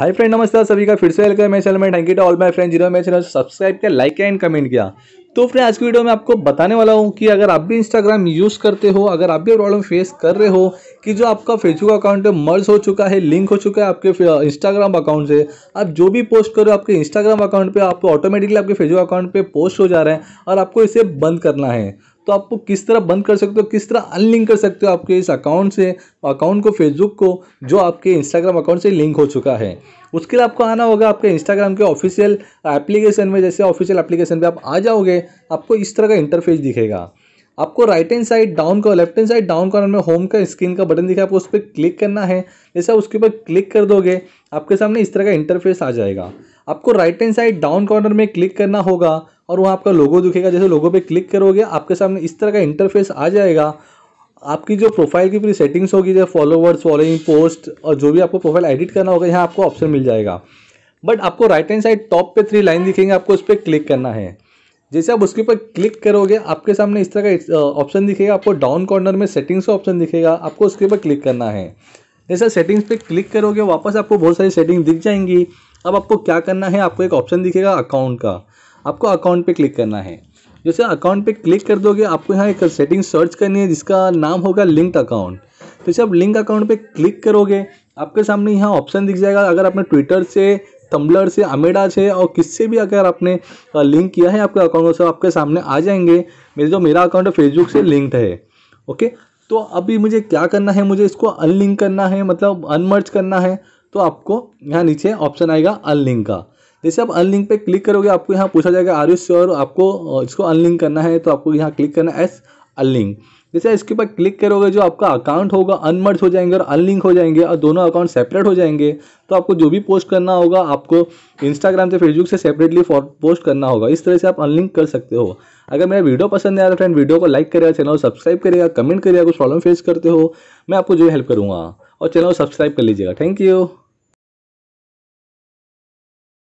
hi friend नमस्कार सभी का फिर से वेलकम मैं चैनल में thank you all my friend zero मेरे चैनल सब्सक्राइब किया लाइक किया एंड कमेंट किया तो फ्रेंड आज की वीडियो में आपको बताने वाला हूँ कि अगर आप भी इंस्टाग्राम यूज़ करते हो अगर आप भी प्रॉब्लम फेस कर रहे हो कि जो आपका फेसबुक अकाउंट है मर्ज हो चुका है लिंक हो चुका है आपके इंस्टाग्राम अकाउंट से आप जो भी पोस्ट करो आपके इंस्टाग्राम अकाउंट पर आप ऑटोमेटिकली आपके फेसबुक अकाउंट पर पोस्ट हो जा रहे हैं और आपको इसे बंद करना है तो आपको किस तरह बंद कर सकते हो किस तरह अनलिंक कर सकते हो आपके इस अकाउंट से अकाउंट को फेसबुक को जो आपके इंस्टाग्राम अकाउंट से लिंक हो चुका है उसके लिए आपको आना होगा आपके इंस्टाग्राम के ऑफिशियल एप्लीकेशन में जैसे ऑफिशियल एप्लीकेशन पर आप आ जाओगे आपको इस तरह का इंटरफेस दिखेगा आपको राइट हैंड साइड डाउन का left hand side down corner में होम का स्क्रीन का बटन दिखा आपको उस पर क्लिक करना है जैसे उसके ऊपर क्लिक कर दोगे आपके सामने इस तरह का इंटरफेस आ जाएगा आपको right hand side down corner में क्लिक करना होगा और वहाँ आपका लोगो दिखेगा जैसे लोगो पे क्लिक करोगे आपके सामने इस तरह का इंटरफेस आ जाएगा आपकी जो प्रोफाइल की पूरी सेटिंग्स होगी जैसे फॉलोवर्स फॉलोइंग पोस्ट और जो भी आपको प्रोफाइल एडिट करना होगा यहाँ आपको ऑप्शन मिल जाएगा बट आपको राइट हैंड साइड टॉप पे थ्री लाइन दिखेंगे आपको उस पर क्लिक करना है जैसे आप उसके ऊपर क्लिक करोगे आपके सामने इस तरह का ऑप्शन दिखेगा आपको डाउन कॉर्नर में सेटिंग्स का ऑप्शन दिखेगा आपको उसके ऊपर क्लिक करना है जैसे सेटिंग्स पे क्लिक करोगे वापस आपको बहुत सारी सेटिंग दिख जाएंगी अब आपको क्या करना है आपको एक ऑप्शन दिखेगा अकाउंट का आपको अकाउंट पे क्लिक करना है जैसे अकाउंट पे क्लिक कर दोगे आपको यहाँ एक सेटिंग सर्च करनी है जिसका नाम होगा लिंक्ड अकाउंट तो जैसे आप लिंक अकाउंट पे क्लिक करोगे आपके सामने यहाँ ऑप्शन दिख जाएगा अगर आपने ट्विटर से टम्बलर से अमेडा से और किससे भी अगर आपने लिंक किया है आपके अकाउंट से आपके सामने आ जाएंगे मेरे जो मेरा अकाउंट है फेसबुक से लिंक्ड है ओके तो अभी मुझे क्या करना है मुझे इसको अनलिंक करना है मतलब अनमर्ज करना है तो आपको यहाँ नीचे ऑप्शन आएगा अनलिंक का जैसे आप अनलिंक पे क्लिक करोगे आपको यहाँ पूछा जाएगा आर यू श्योर आपको इसको अनलिंक करना है तो आपको यहाँ क्लिक करना है एस अनलिंक जैसे इसके ऊपर क्लिक करोगे जो आपका अकाउंट होगा अनमर्ज हो जाएंगे और अनलिंक हो जाएंगे और दोनों अकाउंट सेपरेट हो जाएंगे तो आपको जो भी पोस्ट करना होगा आपको इंस्टाग्राम से फेसबुक से सेपरेटली पोस्ट करना होगा इस तरह से आप अनलिंक कर सकते हो अगर मेरा वीडियो पसंद आया तो फ्रेंड वीडियो को लाइक करेगा चैनल को सब्सक्राइब करेगा कमेंट करेगा कुछ प्रॉब्लम फेस करते हो मैं आपको जो हेल्प करूँगा और चैनल को सब्सक्राइब कर लीजिएगा थैंक यू